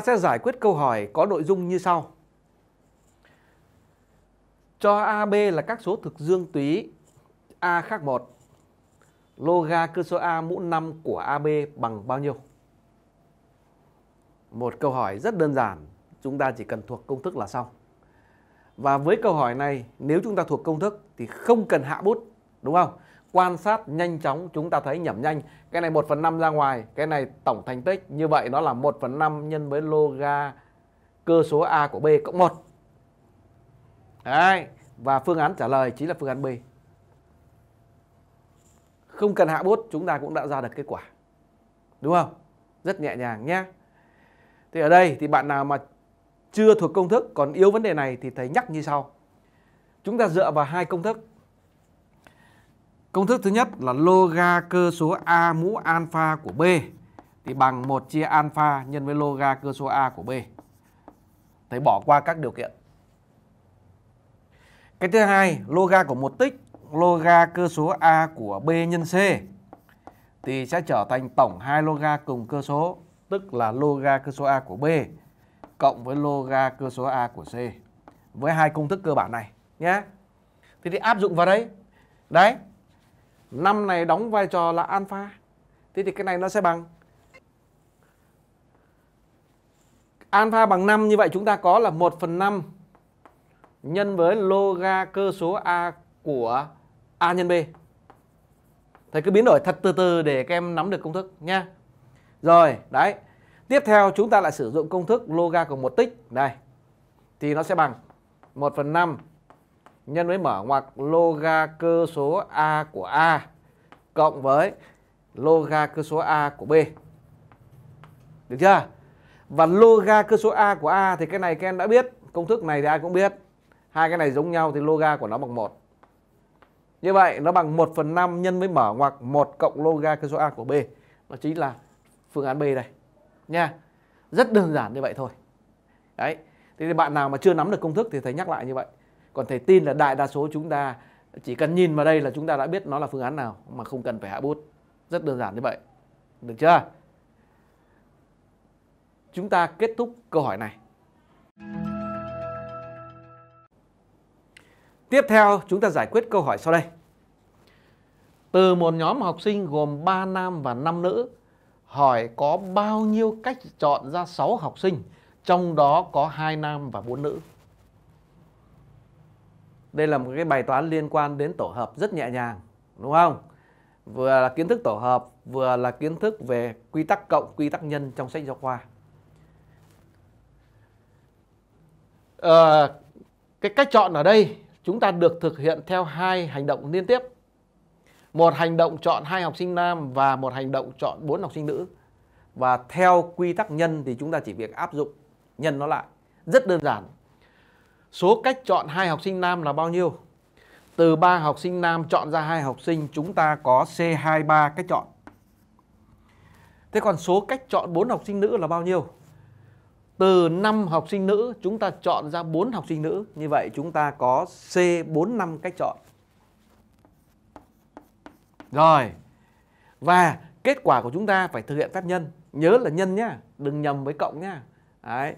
sẽ giải quyết câu hỏi có nội dung như sau. Cho AB là các số thực dương túy A khác 1. Loga cơ số A mũ 5 của AB bằng bao nhiêu? Một câu hỏi rất đơn giản, chúng ta chỉ cần thuộc công thức là xong. Và với câu hỏi này, nếu chúng ta thuộc công thức thì không cần hạ bút, đúng không? quan sát nhanh chóng chúng ta thấy nhẩm nhanh cái này 1 phần 5 ra ngoài cái này tổng thành tích như vậy nó là 1 phần 5 nhân với loga cơ số A của B cộng 1 Đấy. và phương án trả lời chính là phương án B không cần hạ bút chúng ta cũng đã ra được kết quả đúng không rất nhẹ nhàng nhé thì ở đây thì bạn nào mà chưa thuộc công thức còn yếu vấn đề này thì thầy nhắc như sau chúng ta dựa vào hai công thức Công thức thứ nhất là loga cơ số A mũ alpha của B thì bằng 1 chia alpha nhân với loga cơ số A của B. Thấy bỏ qua các điều kiện. Cái thứ hai, loga của một tích loga cơ số A của B nhân C thì sẽ trở thành tổng hai loga cùng cơ số tức là loga cơ số A của B cộng với loga cơ số A của C với hai công thức cơ bản này nhé. Thế thì áp dụng vào đấy. Đấy, 5 này đóng vai trò là alpha. Thế thì cái này nó sẽ bằng alpha bằng 5 như vậy chúng ta có là 1 phần 5 nhân với loga cơ số A của A nhân B. Thầy cứ biến đổi thật từ từ để các em nắm được công thức nha. Rồi, đấy. Tiếp theo chúng ta lại sử dụng công thức loga của một tích. này Thì nó sẽ bằng 1 phần 5 nhân với mở ngoặc loga cơ số A của A cộng với loga cơ số A của B. Được chưa? Và loga cơ số A của A thì cái này các em đã biết, công thức này thì ai cũng biết. Hai cái này giống nhau thì loga của nó bằng 1. Như vậy nó bằng 1 phần 5 nhân với mở ngoặc 1 cộng loga cơ số A của B. Nó chính là phương án B đây. Nha. Rất đơn giản như vậy thôi. Đấy. thì bạn nào mà chưa nắm được công thức thì thầy nhắc lại như vậy còn thầy tin là đại đa số chúng ta chỉ cần nhìn vào đây là chúng ta đã biết nó là phương án nào mà không cần phải hạ bút rất đơn giản như vậy được chưa chúng ta kết thúc câu hỏi này tiếp theo chúng ta giải quyết câu hỏi sau đây từ một nhóm học sinh gồm 3 nam và 5 nữ hỏi có bao nhiêu cách chọn ra 6 học sinh trong đó có hai nam và bốn nữ đây là một cái bài toán liên quan đến tổ hợp rất nhẹ nhàng đúng không vừa là kiến thức tổ hợp vừa là kiến thức về quy tắc cộng quy tắc nhân trong sách giáo khoa à, cái cách chọn ở đây chúng ta được thực hiện theo hai hành động liên tiếp một hành động chọn hai học sinh nam và một hành động chọn bốn học sinh nữ và theo quy tắc nhân thì chúng ta chỉ việc áp dụng nhân nó lại rất đơn giản Số cách chọn hai học sinh nam là bao nhiêu? Từ 3 học sinh nam chọn ra hai học sinh chúng ta có C23 cách chọn. Thế còn số cách chọn 4 học sinh nữ là bao nhiêu? Từ 5 học sinh nữ chúng ta chọn ra 4 học sinh nữ. Như vậy chúng ta có C45 cách chọn. Rồi. Và kết quả của chúng ta phải thực hiện phép nhân. Nhớ là nhân nhá, đừng nhầm với cộng nhá. Đấy.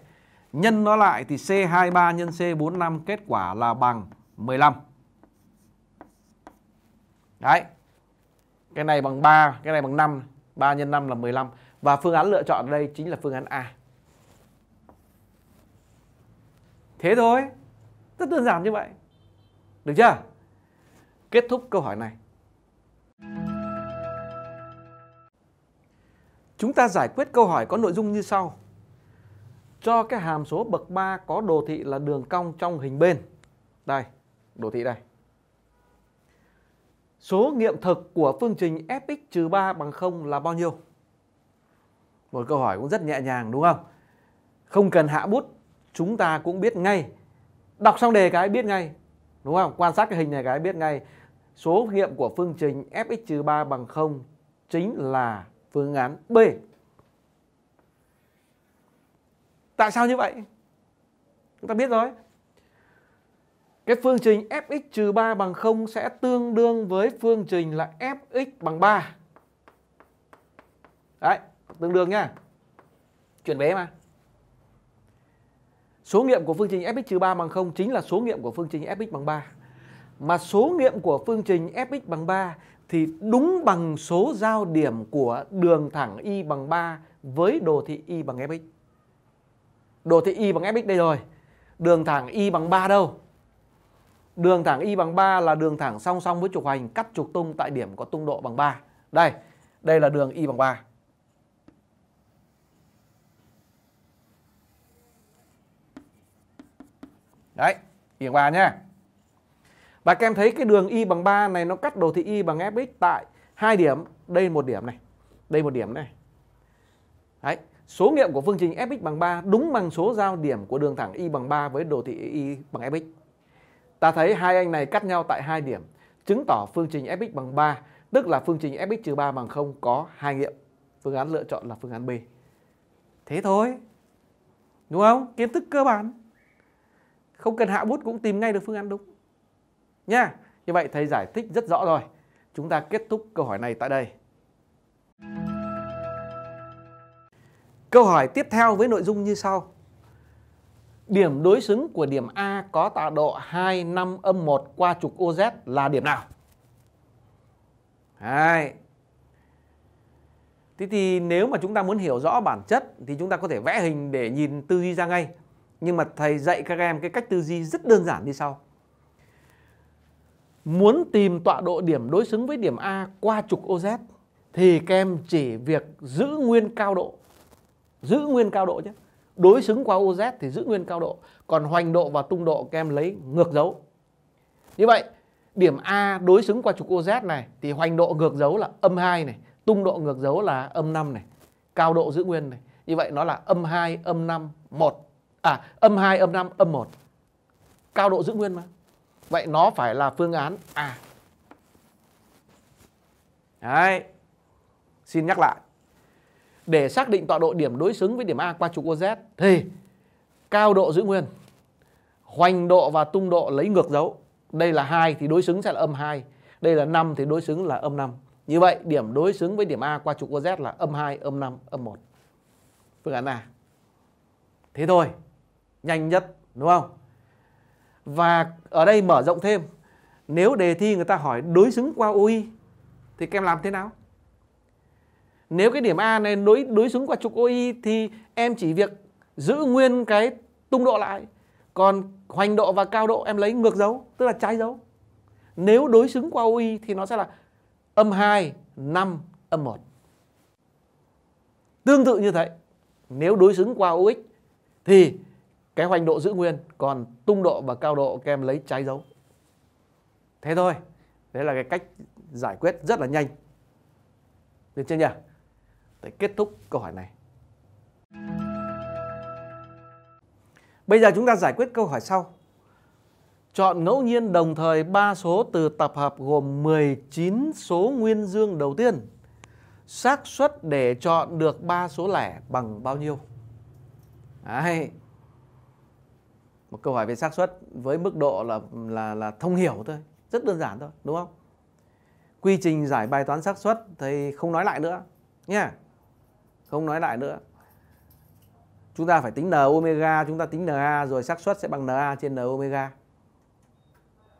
Nhân nó lại thì C23 nhân C45 kết quả là bằng 15. Đấy. Cái này bằng 3, cái này bằng 5, 3 nhân 5 là 15 và phương án lựa chọn đây chính là phương án A. Thế thôi. Rất đơn giản như vậy. Được chưa? Kết thúc câu hỏi này. Chúng ta giải quyết câu hỏi có nội dung như sau cho cái hàm số bậc 3 có đồ thị là đường cong trong hình bên. Đây, đồ thị đây. Số nghiệm thực của phương trình fx-3 bằng 0 là bao nhiêu? Một câu hỏi cũng rất nhẹ nhàng đúng không? Không cần hạ bút, chúng ta cũng biết ngay. Đọc xong đề cái biết ngay, đúng không? Quan sát cái hình này cái biết ngay. Số nghiệm của phương trình fx-3 bằng 0 chính là phương án B. tại sao như vậy chúng ta biết rồi cái phương trình fx trừ 3 bằng 0 sẽ tương đương với phương trình là fx bằng 3. Đấy, tương đương nhá. Chuyển vế mà. Số nghiệm của phương trình fx trừ 3 bằng 0 chính là số nghiệm của phương trình fx bằng 3. Mà số nghiệm của phương trình fx bằng 3 thì đúng bằng số giao điểm của đường thẳng y bằng 3 với đồ thị y bằng fx đồ thị y bằng fx đây rồi đường thẳng y bằng 3 đâu đường thẳng y bằng 3 là đường thẳng song song với trục hoành cắt trục tung tại điểm có tung độ bằng 3 đây đây là đường y bằng 3 đấy y bằng 3 nhé và các em thấy cái đường y bằng 3 này nó cắt đồ thị y bằng fx tại hai điểm đây một điểm này đây một điểm này đấy Số nghiệm của phương trình fx bằng 3 đúng bằng số giao điểm của đường thẳng y bằng 3 với đồ thị y bằng fx. Ta thấy hai anh này cắt nhau tại hai điểm, chứng tỏ phương trình fx bằng 3, tức là phương trình fx 3 bằng 0 có hai nghiệm. Phương án lựa chọn là phương án B. Thế thôi. Đúng không? Kiến thức cơ bản. Không cần hạ bút cũng tìm ngay được phương án đúng. Nha. Như vậy thầy giải thích rất rõ rồi. Chúng ta kết thúc câu hỏi này tại đây. Câu hỏi tiếp theo với nội dung như sau. Điểm đối xứng của điểm A có tọa độ 2, 5, âm 1 qua trục OZ là điểm nào? Đấy. Thế thì nếu mà chúng ta muốn hiểu rõ bản chất thì chúng ta có thể vẽ hình để nhìn tư duy ra ngay. Nhưng mà thầy dạy các em cái cách tư duy rất đơn giản như sau. Muốn tìm tọa độ điểm đối xứng với điểm A qua trục OZ thì các em chỉ việc giữ nguyên cao độ giữ nguyên cao độ chứ đối xứng qua OZ thì giữ nguyên cao độ còn hoành độ và tung độ các em lấy ngược dấu như vậy điểm A đối xứng qua trục OZ này thì hoành độ ngược dấu là âm 2 này tung độ ngược dấu là âm 5 này cao độ giữ nguyên này như vậy nó là âm 2 âm 5 1 à âm 2 âm 5 âm 1 cao độ giữ nguyên mà vậy nó phải là phương án A Đấy. Xin nhắc lại để xác định tọa độ điểm đối xứng với điểm A qua trục OZ thì cao độ giữ nguyên. Hoành độ và tung độ lấy ngược dấu. Đây là 2 thì đối xứng sẽ là âm 2. Đây là 5 thì đối xứng là âm 5. Như vậy điểm đối xứng với điểm A qua trục OZ là âm 2, âm 5, âm 1. Phương án A. Thế thôi. Nhanh nhất đúng không? Và ở đây mở rộng thêm. Nếu đề thi người ta hỏi đối xứng qua OI thì các em làm thế nào? nếu cái điểm A này đối đối xứng qua trục OI thì em chỉ việc giữ nguyên cái tung độ lại còn hoành độ và cao độ em lấy ngược dấu tức là trái dấu nếu đối xứng qua OI thì nó sẽ là âm 2 5 âm 1 tương tự như thế nếu đối xứng qua OX thì cái hoành độ giữ nguyên còn tung độ và cao độ kem lấy trái dấu thế thôi đấy là cái cách giải quyết rất là nhanh được chưa nhỉ để kết thúc câu hỏi này. Bây giờ chúng ta giải quyết câu hỏi sau. Chọn ngẫu nhiên đồng thời 3 số từ tập hợp gồm 19 số nguyên dương đầu tiên. xác suất để chọn được 3 số lẻ bằng bao nhiêu? Đấy. Một câu hỏi về xác suất với mức độ là là là thông hiểu thôi, rất đơn giản thôi, đúng không? Quy trình giải bài toán xác suất thì không nói lại nữa nha. Yeah không nói lại nữa chúng ta phải tính n omega chúng ta tính na rồi xác suất sẽ bằng na trên n omega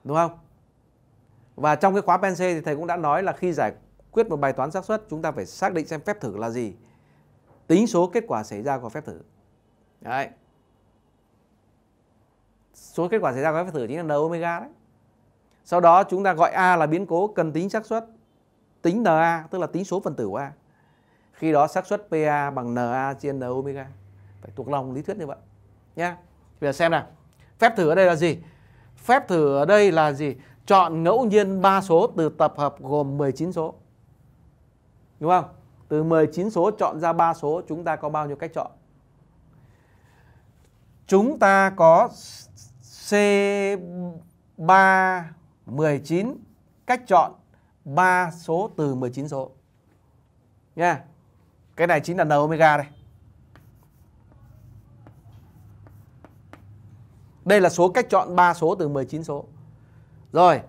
đúng không và trong cái khóa Pense thì thầy cũng đã nói là khi giải quyết một bài toán xác suất chúng ta phải xác định xem phép thử là gì tính số kết quả xảy ra của phép thử đấy số kết quả xảy ra của phép thử chính là n omega đấy sau đó chúng ta gọi a là biến cố cần tính xác suất tính na tức là tính số phần tử của a khi đó xác suất PA bằng NA chia N omega phải thuộc lòng lý thuyết như vậy nhé. bây giờ xem nào phép thử ở đây là gì phép thử ở đây là gì chọn ngẫu nhiên ba số từ tập hợp gồm 19 số đúng không từ 19 số chọn ra ba số chúng ta có bao nhiêu cách chọn chúng ta có C3 19 cách chọn 3 số từ 19 số. Nha. Yeah cái này chính là n omega đây đây là số cách chọn 3 số từ 19 số rồi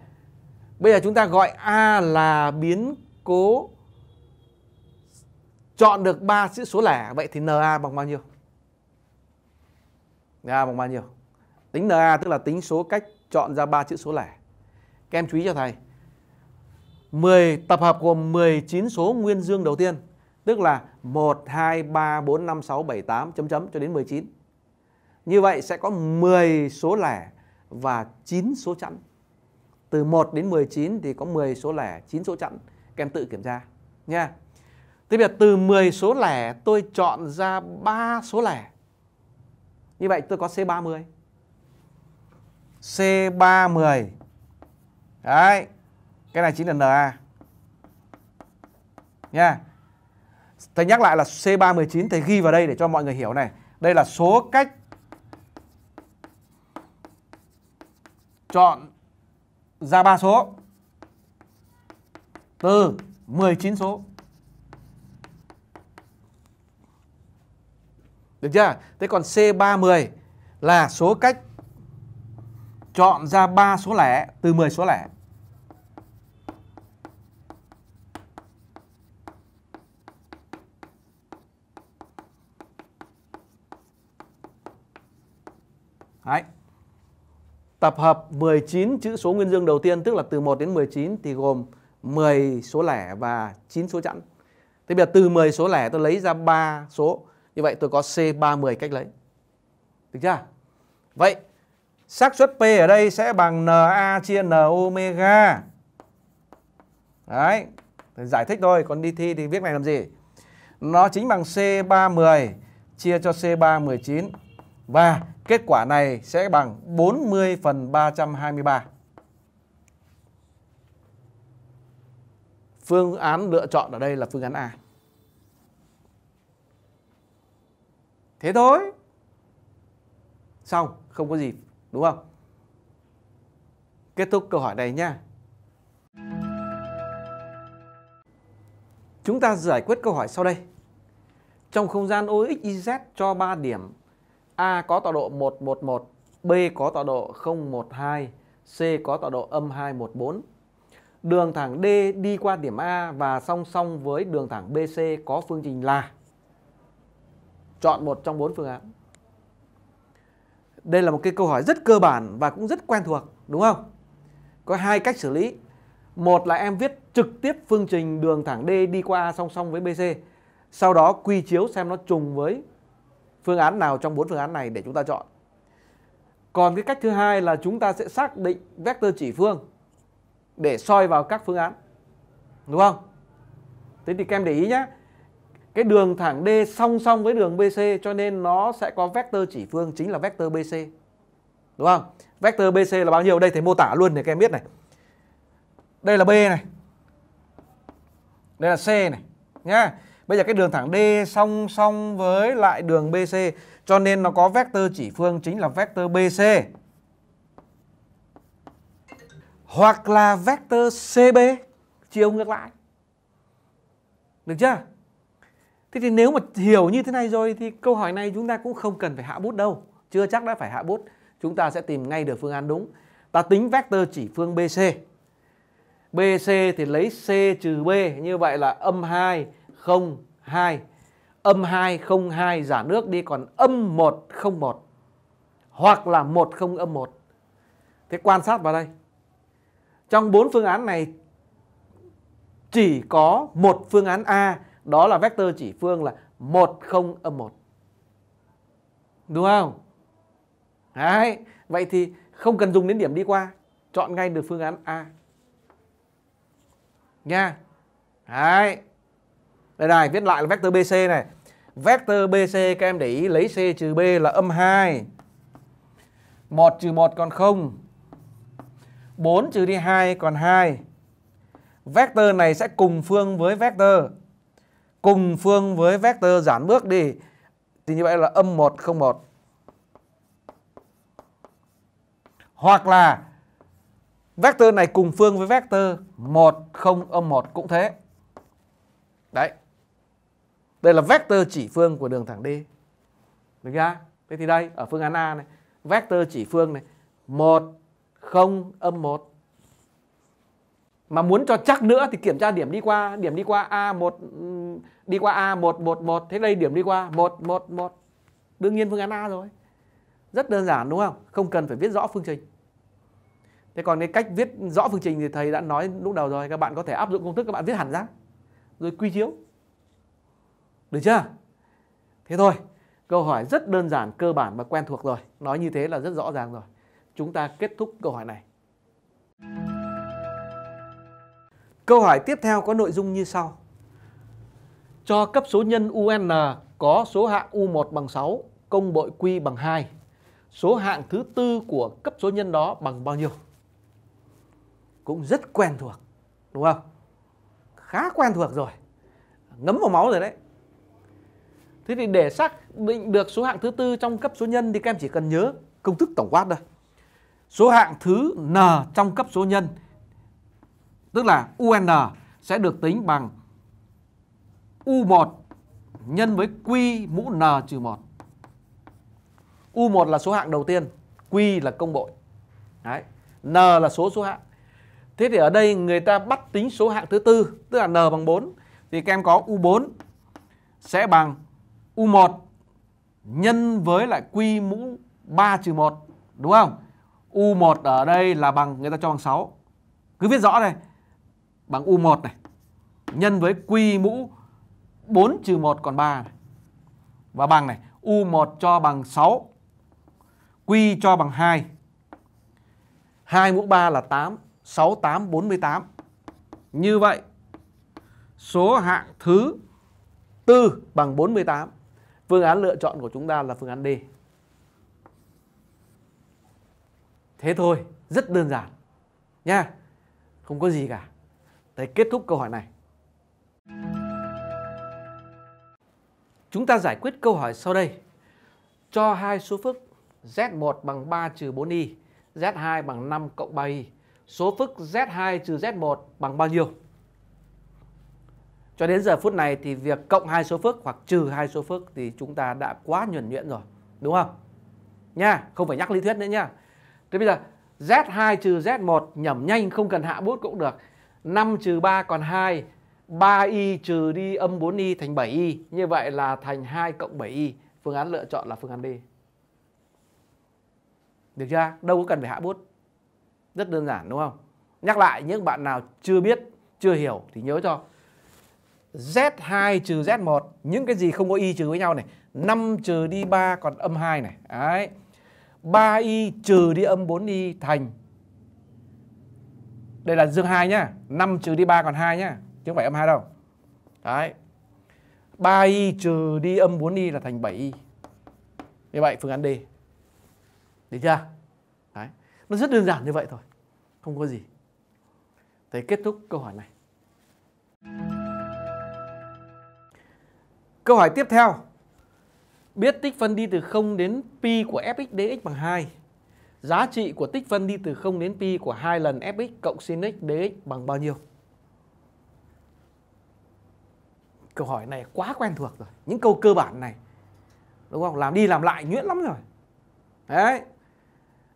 bây giờ chúng ta gọi a là biến cố chọn được 3 chữ số lẻ vậy thì na bằng bao nhiêu na bằng bao nhiêu tính na tức là tính số cách chọn ra 3 chữ số lẻ các em chú ý cho thầy 10 tập hợp gồm 19 số nguyên dương đầu tiên Tức là 1, 2, 3, 4, 5, 6, 7, 8 chấm chấm cho đến 19. Như vậy sẽ có 10 số lẻ và 9 số chẵn. Từ 1 đến 19 thì có 10 số lẻ, 9 số chẵn. Các em tự kiểm tra nha. tiếp bây từ 10 số lẻ tôi chọn ra 3 số lẻ. Như vậy tôi có C30. C30. Đấy. Cái này chính là NA. Nha. Thầy nhắc lại là C319 thầy ghi vào đây để cho mọi người hiểu này. Đây là số cách chọn ra ba số từ 19 số. Được chưa? Thế còn C310 là số cách chọn ra ba số lẻ từ 10 số lẻ. Tập hợp 19 chữ số nguyên dương đầu tiên tức là từ 1 đến 19 thì gồm 10 số lẻ và 9 số chẵn. Thế bây giờ từ 10 số lẻ tôi lấy ra 3 số. Như vậy tôi có c 310 cách lấy. Được chưa? Vậy xác suất P ở đây sẽ bằng Na chia N omega. Đấy, giải thích thôi, còn đi thi thì viết này làm gì? Nó chính bằng C310 chia cho C319 và kết quả này sẽ bằng 40 phần 323. Phương án lựa chọn ở đây là phương án A. Thế thôi. Xong, không có gì, đúng không? Kết thúc câu hỏi này nha. Chúng ta giải quyết câu hỏi sau đây. Trong không gian OXYZ cho 3 điểm A có tọa độ 111, B có tọa độ 012, C có tọa độ âm 214. Đường thẳng D đi qua điểm A và song song với đường thẳng BC có phương trình là chọn một trong bốn phương án. Đây là một cái câu hỏi rất cơ bản và cũng rất quen thuộc, đúng không? Có hai cách xử lý. Một là em viết trực tiếp phương trình đường thẳng D đi qua song song với BC, sau đó quy chiếu xem nó trùng với phương án nào trong bốn phương án này để chúng ta chọn. Còn cái cách thứ hai là chúng ta sẽ xác định vector chỉ phương để soi vào các phương án. Đúng không? Thế thì các em để ý nhé. Cái đường thẳng D song song với đường BC cho nên nó sẽ có vector chỉ phương chính là vector BC. Đúng không? Vector BC là bao nhiêu? Đây thầy mô tả luôn để các em biết này. Đây là B này. Đây là C này nhá. Bây giờ cái đường thẳng D song song với lại đường BC cho nên nó có vectơ chỉ phương chính là vectơ BC. Hoặc là vectơ CB chiều ngược lại. Được chưa? Thế thì nếu mà hiểu như thế này rồi thì câu hỏi này chúng ta cũng không cần phải hạ bút đâu. Chưa chắc đã phải hạ bút. Chúng ta sẽ tìm ngay được phương án đúng. Ta tính vectơ chỉ phương BC. BC thì lấy C trừ B. Như vậy là âm 2 không 202 âm không 202 giả nước đi còn âm không 101 hoặc là không âm 1. Thế quan sát vào đây. Trong bốn phương án này chỉ có một phương án A, đó là vectơ chỉ phương là không âm 1. Đúng không? Đấy, vậy thì không cần dùng đến điểm đi qua, chọn ngay được phương án A. Nha. Đấy đây này viết lại là vector bc này vector bc các em để ý lấy c trừ b là âm 2 1 trừ 1 còn 0 4 trừ đi 2 còn 2 Vector này sẽ cùng phương với vector Cùng phương với vector giản bước đi Thì như vậy là âm 1, 0, 1 Hoặc là Vector này cùng phương với vector 1, 0, âm 1 cũng thế Đấy đây là vector chỉ phương của đường thẳng D. Được chưa? Thế thì đây ở phương án A này, vector chỉ phương này 1 0 âm 1. Mà muốn cho chắc nữa thì kiểm tra điểm đi qua, điểm đi qua A1 đi qua A111 thế đây điểm đi qua 111. Đương nhiên phương án A rồi. Rất đơn giản đúng không? Không cần phải viết rõ phương trình. Thế còn cái cách viết rõ phương trình thì thầy đã nói lúc đầu rồi, các bạn có thể áp dụng công thức các bạn viết hẳn ra rồi quy chiếu được chưa? Thế thôi, câu hỏi rất đơn giản, cơ bản và quen thuộc rồi. Nói như thế là rất rõ ràng rồi. Chúng ta kết thúc câu hỏi này. Câu hỏi tiếp theo có nội dung như sau. Cho cấp số nhân UN có số hạng U1 bằng 6, công bội Q bằng 2. Số hạng thứ tư của cấp số nhân đó bằng bao nhiêu? Cũng rất quen thuộc, đúng không? Khá quen thuộc rồi. Ngấm vào máu rồi đấy. Thế thì để xác định được số hạng thứ tư trong cấp số nhân thì các em chỉ cần nhớ công thức tổng quát thôi. Số hạng thứ n trong cấp số nhân tức là UN sẽ được tính bằng U1 nhân với Q mũ n trừ 1. U1 là số hạng đầu tiên, Q là công bội. Đấy, n là số số hạng. Thế thì ở đây người ta bắt tính số hạng thứ tư, tức là n bằng 4 thì các em có U4 sẽ bằng U1 nhân với lại q mũ 3 trừ 1 đúng không? U1 ở đây là bằng người ta cho bằng 6. Cứ viết rõ đây Bằng U1 này nhân với q mũ 4 trừ 1 còn 3 này. Và bằng này, U1 cho bằng 6, q cho bằng 2. 2 mũ 3 là 8, 6 8 48. Như vậy số hạng thứ tư bằng 48. Phương án lựa chọn của chúng ta là phương án D. Thế thôi, rất đơn giản. Nha. Không có gì cả. Để kết thúc câu hỏi này. Chúng ta giải quyết câu hỏi sau đây. Cho hai số phức Z1 bằng 3 trừ 4y, Z2 bằng 5 cộng 3y. Số phức Z2 trừ Z1 bằng bao nhiêu? Cho đến giờ phút này thì việc cộng hai số phước hoặc trừ hai số phước thì chúng ta đã quá nhuần nhuyễn rồi, đúng không? Nha, không phải nhắc lý thuyết nữa nha. Thế bây giờ Z2 trừ Z1 nhẩm nhanh không cần hạ bút cũng được. 5 trừ 3 còn 2, 3y trừ đi âm 4y thành 7y. Như vậy là thành 2 cộng 7y. Phương án lựa chọn là phương án D. Được chưa? Đâu có cần phải hạ bút. Rất đơn giản đúng không? Nhắc lại những bạn nào chưa biết, chưa hiểu thì nhớ cho Z2 trừ Z1 Những cái gì không có Y trừ với nhau này 5 trừ đi 3 còn âm 2 này Đấy 3Y trừ đi âm 4Y thành Đây là dương 2 nhá 5 trừ đi 3 còn 2 nhá Chứ không phải âm 2 đâu Đấy 3Y trừ đi âm 4Y là thành 7Y Như vậy phương án D Được chưa Đấy Nó rất đơn giản như vậy thôi Không có gì Thế kết thúc câu hỏi này Câu hỏi tiếp theo. Biết tích phân đi từ 0 đến pi của fx dx bằng 2. Giá trị của tích phân đi từ 0 đến pi của hai lần fx cộng sin x dx bằng bao nhiêu? Câu hỏi này quá quen thuộc rồi. Những câu cơ bản này. Đúng không? Làm đi làm lại nhuyễn lắm rồi. Đấy.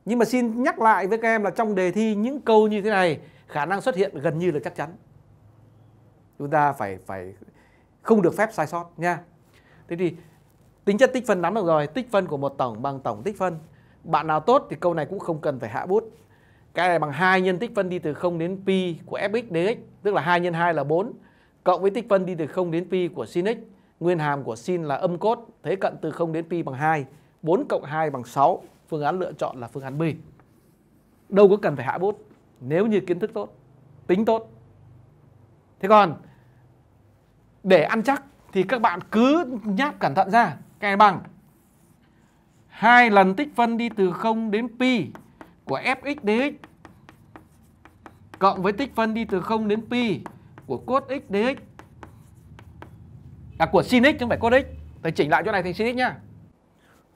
Nhưng mà xin nhắc lại với các em là trong đề thi những câu như thế này khả năng xuất hiện gần như là chắc chắn. Chúng ta phải phải không được phép sai sót nha thế thì tính chất tích phân nắm được rồi tích phân của một tổng bằng tổng tích phân bạn nào tốt thì câu này cũng không cần phải hạ bút cái này bằng 2 nhân tích phân đi từ 0 đến pi của fx dx tức là 2 nhân 2 là 4 cộng với tích phân đi từ 0 đến pi của sin x nguyên hàm của sin là âm cốt thế cận từ 0 đến pi bằng 2 4 cộng 2 bằng 6 phương án lựa chọn là phương án B đâu có cần phải hạ bút nếu như kiến thức tốt tính tốt thế còn để ăn chắc thì các bạn cứ nháp cẩn thận ra cái bằng hai lần tích phân đi từ 0 đến pi của fx dx cộng với tích phân đi từ 0 đến pi của cos x dx là của sin x chứ không phải cos x tôi chỉnh lại chỗ này thành sin x nhá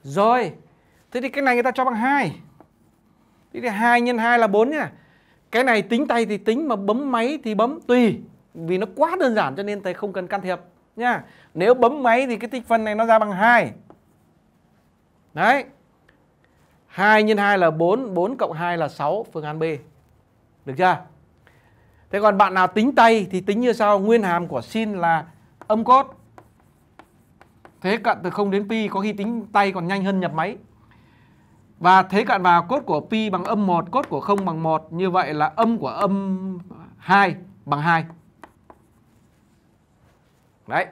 rồi thế thì cái này người ta cho bằng 2 thế thì 2 nhân 2 là 4 nhá cái này tính tay thì tính mà bấm máy thì bấm tùy vì nó quá đơn giản cho nên thầy không cần can thiệp nha nếu bấm máy thì cái tích phân này nó ra bằng 2 đấy 2 nhân 2 là 4 4 cộng 2 là 6 phương án B được chưa thế còn bạn nào tính tay thì tính như sau nguyên hàm của sin là âm cốt thế cận từ 0 đến pi có khi tính tay còn nhanh hơn nhập máy và thế cận vào cốt của pi bằng âm 1, cốt của 0 bằng 1. Như vậy là âm của âm 2 bằng 2. Đấy.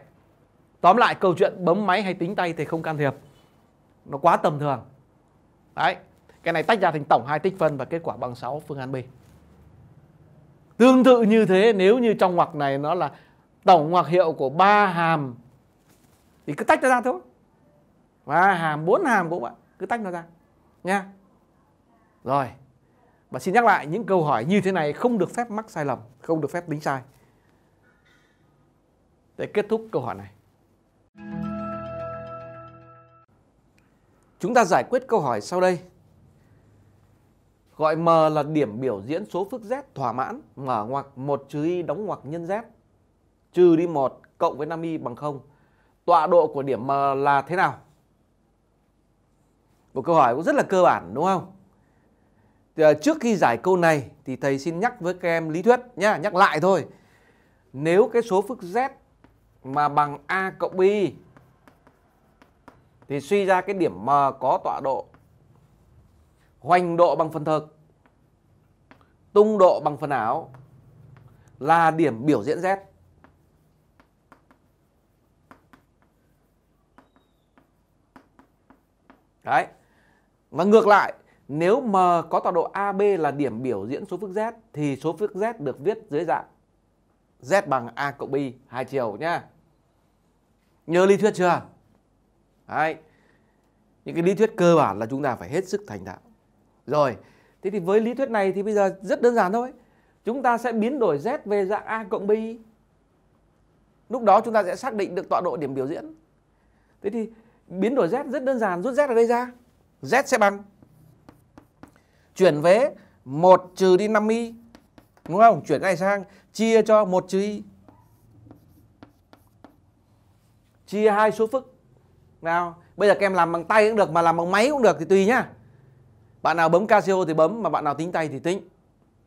Tóm lại câu chuyện bấm máy hay tính tay thì không can thiệp. Nó quá tầm thường. Đấy. Cái này tách ra thành tổng hai tích phân và kết quả bằng 6 phương án B. Tương tự như thế nếu như trong ngoặc này nó là tổng ngoặc hiệu của ba hàm thì cứ tách nó ra thôi. Ba hàm, bốn hàm cũng vậy, cứ tách nó ra. Nha. Rồi. Và xin nhắc lại những câu hỏi như thế này không được phép mắc sai lầm, không được phép tính sai để kết thúc câu hỏi này. Chúng ta giải quyết câu hỏi sau đây. Gọi M là điểm biểu diễn số phức Z thỏa mãn mở ngoặc 1 trừ y đóng ngoặc nhân Z trừ đi 1 cộng với 5 y bằng 0. Tọa độ của điểm M là thế nào? Một câu hỏi cũng rất là cơ bản đúng không? Thì ờ, trước khi giải câu này thì thầy xin nhắc với các em lý thuyết nhá, nhắc lại thôi. Nếu cái số phức Z mà bằng A cộng b thì suy ra cái điểm M có tọa độ hoành độ bằng phần thực tung độ bằng phần ảo là điểm biểu diễn Z. Đấy. Và ngược lại, nếu M có tọa độ AB là điểm biểu diễn số phức Z thì số phức Z được viết dưới dạng Z bằng A cộng b hai chiều nhá. Nhớ lý thuyết chưa? Đấy. Những cái lý thuyết cơ bản là chúng ta phải hết sức thành đạo Rồi, thế thì với lý thuyết này thì bây giờ rất đơn giản thôi. Chúng ta sẽ biến đổi Z về dạng A cộng b. Lúc đó chúng ta sẽ xác định được tọa độ điểm biểu diễn. Thế thì biến đổi Z rất đơn giản, rút Z ở đây ra. Z sẽ bằng chuyển vế 1 trừ đi 5 y đúng không chuyển cái này sang chia cho một chữ y chia hai số phức nào bây giờ các em làm bằng tay cũng được mà làm bằng máy cũng được thì tùy nhá bạn nào bấm casio thì bấm mà bạn nào tính tay thì tính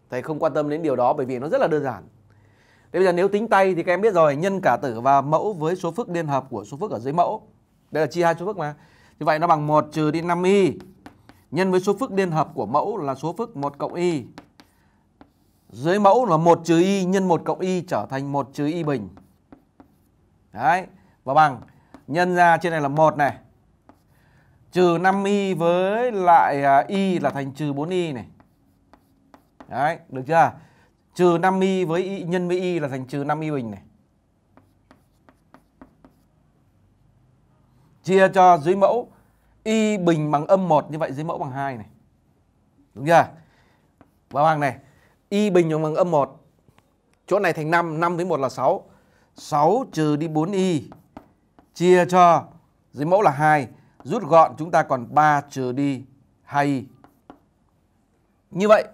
thầy không quan tâm đến điều đó bởi vì nó rất là đơn giản thế bây giờ nếu tính tay thì các em biết rồi nhân cả tử và mẫu với số phức liên hợp của số phức ở dưới mẫu đây là chia hai số phức mà như vậy nó bằng 1 trừ đi 5 y nhân với số phức liên hợp của mẫu là số phức 1 cộng y dưới mẫu là 1 trừ y nhân 1 cộng y trở thành 1 trừ y bình. Đấy, và bằng nhân ra trên này là 1 này. Trừ 5y với lại à, y là thành trừ 4y này. Đấy, được chưa? Trừ 5y với y nhân với y là thành trừ 5y bình này. Chia cho dưới mẫu y bình bằng âm 1 như vậy dưới mẫu bằng 2 này. Đúng chưa? Và bằng này Y bình bằng, bằng âm 1. Chỗ này thành 5, 5 với 1 là 6. 6 trừ đi 4y chia cho dưới mẫu là 2, rút gọn chúng ta còn 3 trừ đi 2y. Như vậy,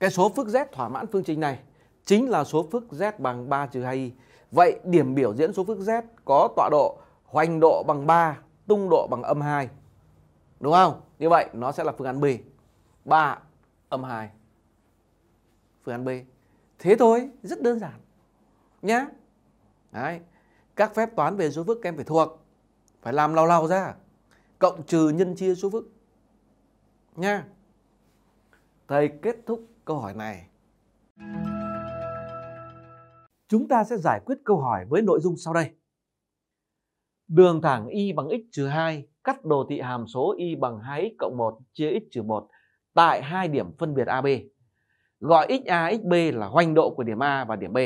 cái số phức z thỏa mãn phương trình này chính là số phức z bằng 3 trừ 2y. Vậy điểm biểu diễn số phức z có tọa độ hoành độ bằng 3, tung độ bằng âm 2. Đúng không? Như vậy nó sẽ là phương án B. 3 âm 2 phương án B. Thế thôi, rất đơn giản. Nhá. Đấy. Các phép toán về số vức em phải thuộc. Phải làm lao lao ra. Cộng trừ nhân chia số vức Nha. Thầy kết thúc câu hỏi này. Chúng ta sẽ giải quyết câu hỏi với nội dung sau đây. Đường thẳng y bằng x trừ 2 cắt đồ thị hàm số y bằng 2x cộng 1 chia x trừ 1 tại hai điểm phân biệt AB gọi XA, XB là hoành độ của điểm A và điểm B.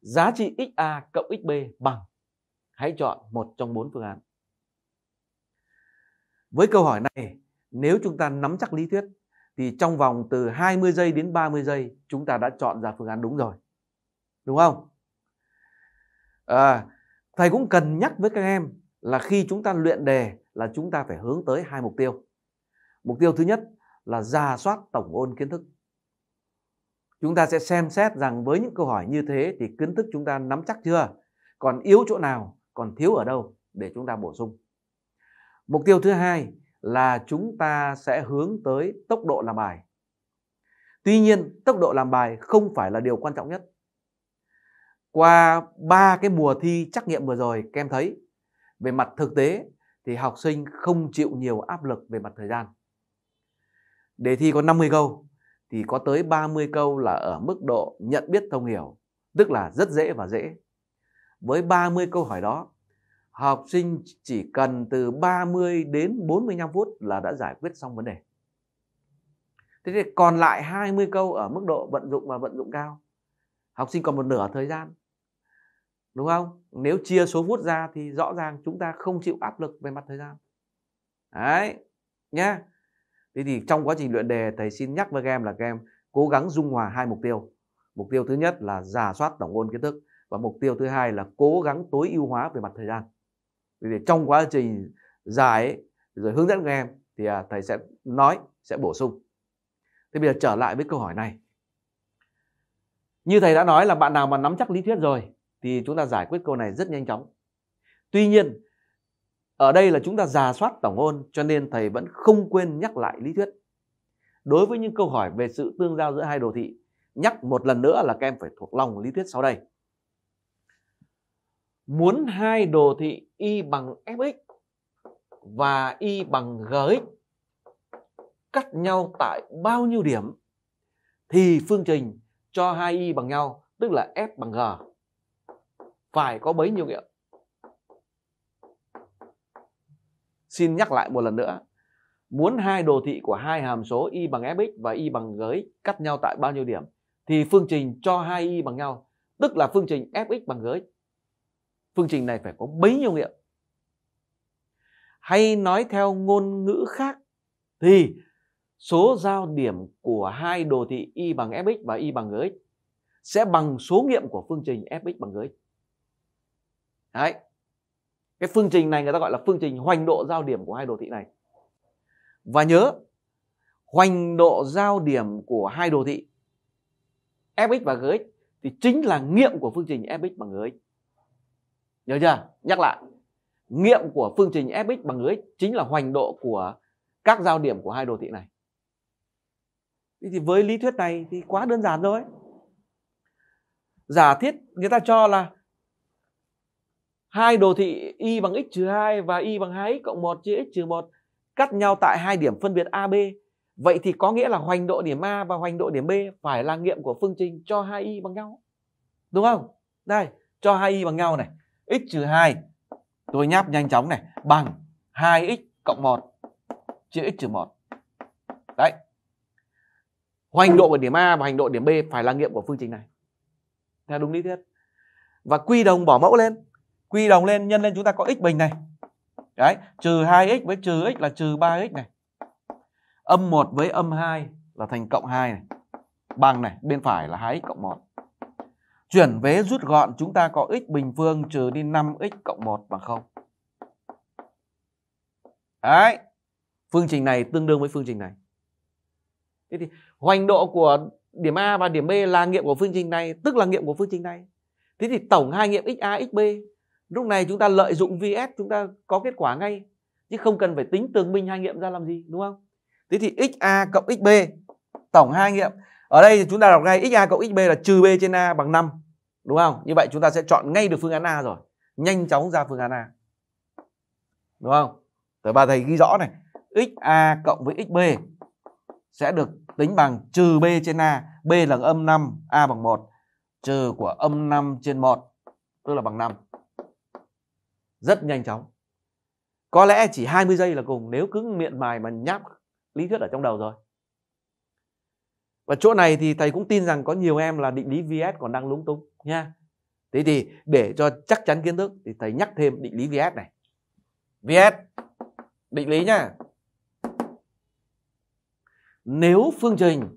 Giá trị XA cộng XB bằng. Hãy chọn một trong bốn phương án. Với câu hỏi này, nếu chúng ta nắm chắc lý thuyết thì trong vòng từ 20 giây đến 30 giây chúng ta đã chọn ra phương án đúng rồi. Đúng không? À, thầy cũng cần nhắc với các em là khi chúng ta luyện đề là chúng ta phải hướng tới hai mục tiêu. Mục tiêu thứ nhất là ra soát tổng ôn kiến thức chúng ta sẽ xem xét rằng với những câu hỏi như thế thì kiến thức chúng ta nắm chắc chưa còn yếu chỗ nào còn thiếu ở đâu để chúng ta bổ sung mục tiêu thứ hai là chúng ta sẽ hướng tới tốc độ làm bài tuy nhiên tốc độ làm bài không phải là điều quan trọng nhất qua ba cái mùa thi trắc nghiệm vừa rồi kem thấy về mặt thực tế thì học sinh không chịu nhiều áp lực về mặt thời gian đề thi có 50 câu thì có tới 30 câu là ở mức độ nhận biết thông hiểu, tức là rất dễ và dễ. Với 30 câu hỏi đó, học sinh chỉ cần từ 30 đến 45 phút là đã giải quyết xong vấn đề. Thế thì còn lại 20 câu ở mức độ vận dụng và vận dụng cao. Học sinh còn một nửa thời gian. Đúng không? Nếu chia số phút ra thì rõ ràng chúng ta không chịu áp lực về mặt thời gian. Đấy, nhá thế thì trong quá trình luyện đề thầy xin nhắc với các em là các em cố gắng dung hòa hai mục tiêu mục tiêu thứ nhất là giả soát tổng ôn kiến thức và mục tiêu thứ hai là cố gắng tối ưu hóa về mặt thời gian vì thì trong quá trình giải rồi hướng dẫn các em thì à, thầy sẽ nói sẽ bổ sung thế bây giờ trở lại với câu hỏi này như thầy đã nói là bạn nào mà nắm chắc lý thuyết rồi thì chúng ta giải quyết câu này rất nhanh chóng tuy nhiên ở đây là chúng ta giả soát tổng ôn cho nên thầy vẫn không quên nhắc lại lý thuyết đối với những câu hỏi về sự tương giao giữa hai đồ thị nhắc một lần nữa là các em phải thuộc lòng lý thuyết sau đây muốn hai đồ thị y bằng fx và y bằng gx cắt nhau tại bao nhiêu điểm thì phương trình cho hai y bằng nhau tức là f bằng g phải có bấy nhiêu nghiệm Xin nhắc lại một lần nữa, muốn hai đồ thị của hai hàm số y bằng fx và y bằng gx cắt nhau tại bao nhiêu điểm thì phương trình cho hai y bằng nhau, tức là phương trình fx bằng gx. Phương trình này phải có bấy nhiêu nghiệm? Hay nói theo ngôn ngữ khác thì số giao điểm của hai đồ thị y bằng fx và y bằng gx sẽ bằng số nghiệm của phương trình fx bằng gx. Đấy, cái phương trình này người ta gọi là phương trình hoành độ giao điểm của hai đồ thị này và nhớ hoành độ giao điểm của hai đồ thị fx và gx thì chính là nghiệm của phương trình fx bằng gx nhớ chưa nhắc lại nghiệm của phương trình fx bằng gx chính là hoành độ của các giao điểm của hai đồ thị này thì với lý thuyết này thì quá đơn giản thôi giả thiết người ta cho là hai đồ thị y bằng x trừ 2 và y bằng 2x cộng 1 chia x trừ 1 cắt nhau tại hai điểm phân biệt AB. Vậy thì có nghĩa là hoành độ điểm A và hoành độ điểm B phải là nghiệm của phương trình cho hai y bằng nhau. Đúng không? Đây, cho hai y bằng nhau này. x trừ 2 tôi nháp nhanh chóng này bằng 2x cộng 1 chia x trừ 1. Đấy. Hoành độ của điểm A và hoành độ điểm B phải là nghiệm của phương trình này. Theo đúng lý thuyết. Và quy đồng bỏ mẫu lên quy đồng lên nhân lên chúng ta có x bình này đấy trừ 2x với trừ x là trừ 3x này âm 1 với âm 2 là thành cộng 2 này bằng này bên phải là 2x cộng 1 chuyển vế rút gọn chúng ta có x bình phương trừ đi 5x cộng 1 bằng 0 đấy phương trình này tương đương với phương trình này thế thì hoành độ của điểm A và điểm B là nghiệm của phương trình này tức là nghiệm của phương trình này thế thì tổng hai nghiệm xa xb lúc này chúng ta lợi dụng vs chúng ta có kết quả ngay chứ không cần phải tính tường minh hai nghiệm ra làm gì đúng không thế thì xa cộng xb tổng hai nghiệm ở đây thì chúng ta đọc ngay xa cộng xb là trừ b trên a bằng 5 đúng không như vậy chúng ta sẽ chọn ngay được phương án a rồi nhanh chóng ra phương án a đúng không tờ ba thầy ghi rõ này xa cộng với xb sẽ được tính bằng trừ b trên a b là âm 5 a bằng 1 trừ của âm 5 trên 1 tức là bằng 5 rất nhanh chóng có lẽ chỉ 20 giây là cùng nếu cứ miệng mài mà nháp lý thuyết ở trong đầu rồi và chỗ này thì thầy cũng tin rằng có nhiều em là định lý VS còn đang lúng túng nha thế thì để cho chắc chắn kiến thức thì thầy nhắc thêm định lý VS này VS định lý nha. nếu phương trình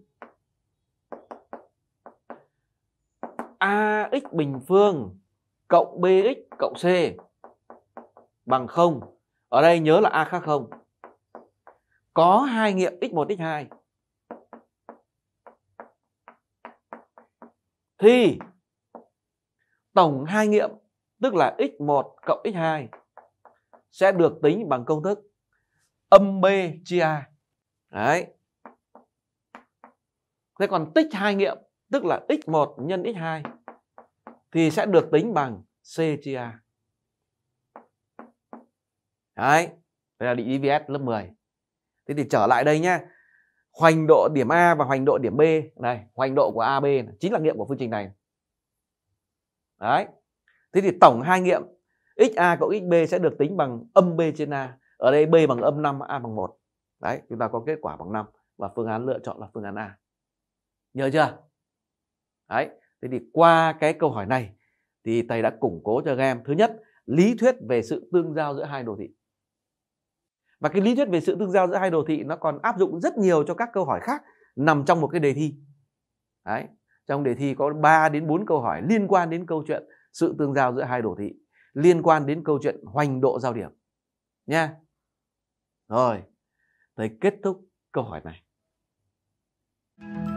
AX bình phương cộng BX cộng C bằng 0. Ở đây nhớ là A khác 0. Có hai nghiệm x1, x2. Thì tổng hai nghiệm tức là x1 cộng x2 sẽ được tính bằng công thức âm B chia A. Đấy. Thế còn tích hai nghiệm tức là x1 nhân x2 thì sẽ được tính bằng C chia A đấy đây là định EVS lớp 10 thế thì trở lại đây nhá hoành độ điểm A và hoành độ điểm B này hoành độ của AB này, chính là nghiệm của phương trình này đấy thế thì tổng hai nghiệm XA cộng XB sẽ được tính bằng âm B trên A ở đây B bằng âm 5 A bằng 1 đấy chúng ta có kết quả bằng 5 và phương án lựa chọn là phương án A nhớ chưa đấy thế thì qua cái câu hỏi này thì thầy đã củng cố cho các em thứ nhất lý thuyết về sự tương giao giữa hai đồ thị và cái lý thuyết về sự tương giao giữa hai đồ thị nó còn áp dụng rất nhiều cho các câu hỏi khác nằm trong một cái đề thi Đấy. trong đề thi có 3 đến 4 câu hỏi liên quan đến câu chuyện sự tương giao giữa hai đồ thị liên quan đến câu chuyện hoành độ giao điểm nha rồi thầy kết thúc câu hỏi này Thank you.